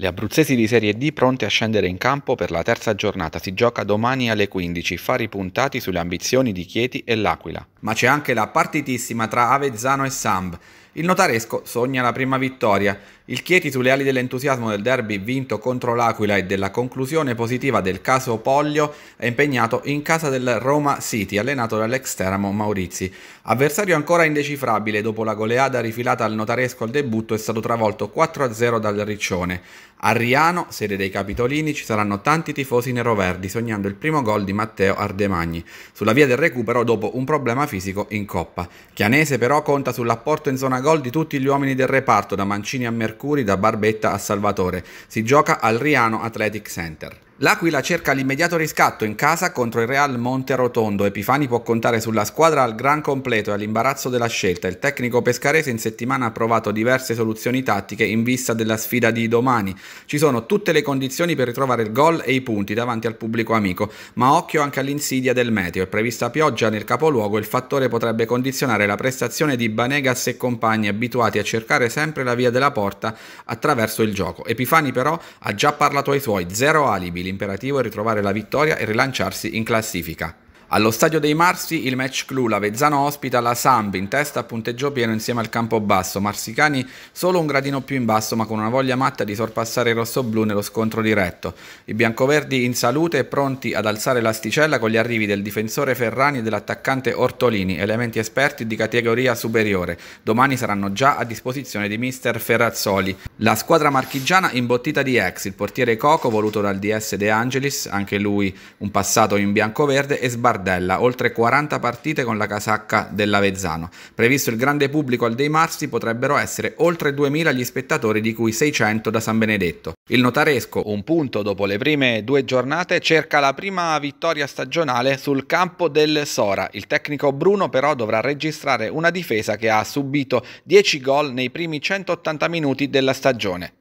Le abruzzesi di Serie D pronte a scendere in campo per la terza giornata. Si gioca domani alle 15, fari puntati sulle ambizioni di Chieti e L'Aquila. Ma c'è anche la partitissima tra Avezzano e Samb. Il notaresco sogna la prima vittoria. Il Chieti sulle ali dell'entusiasmo del derby vinto contro l'Aquila e della conclusione positiva del caso Poglio è impegnato in casa del Roma City, allenato dall'ex Teramo Maurizi. Avversario ancora indecifrabile dopo la goleada rifilata al notaresco al debutto è stato travolto 4-0 dal Riccione. A Riano, sede dei Capitolini, ci saranno tanti tifosi neroverdi sognando il primo gol di Matteo Ardemagni, sulla via del recupero dopo un problema fisico in Coppa. Chianese però conta sull'apporto in zona gol di tutti gli uomini del reparto, da Mancini a Mercuri, da Barbetta a Salvatore. Si gioca al Riano Athletic Center. L'Aquila cerca l'immediato riscatto in casa contro il Real Monte Rotondo. Epifani può contare sulla squadra al gran completo e all'imbarazzo della scelta. Il tecnico pescarese in settimana ha provato diverse soluzioni tattiche in vista della sfida di domani. Ci sono tutte le condizioni per ritrovare il gol e i punti davanti al pubblico amico, ma occhio anche all'insidia del meteo. È prevista pioggia nel capoluogo il fattore potrebbe condizionare la prestazione di Banegas e compagni abituati a cercare sempre la via della porta attraverso il gioco. Epifani però ha già parlato ai suoi, zero alibi l'imperativo è ritrovare la vittoria e rilanciarsi in classifica. Allo stadio dei Marsi il match clou, la Vezzano ospita la Sambi in testa a punteggio pieno insieme al campo basso, Marsicani solo un gradino più in basso ma con una voglia matta di sorpassare i rossoblù nello scontro diretto. I biancoverdi in salute e pronti ad alzare l'asticella con gli arrivi del difensore Ferrani e dell'attaccante Ortolini, elementi esperti di categoria superiore. Domani saranno già a disposizione di mister Ferrazzoli. La squadra marchigiana imbottita di ex, il portiere Coco voluto dal DS De Angelis, anche lui un passato in biancoverde e sbarrato Nardella, oltre 40 partite con la casacca dell'Avezzano. Previsto il grande pubblico al Dei Marsi potrebbero essere oltre 2000 gli spettatori di cui 600 da San Benedetto. Il notaresco, un punto dopo le prime due giornate, cerca la prima vittoria stagionale sul campo del Sora. Il tecnico Bruno però dovrà registrare una difesa che ha subito 10 gol nei primi 180 minuti della stagione.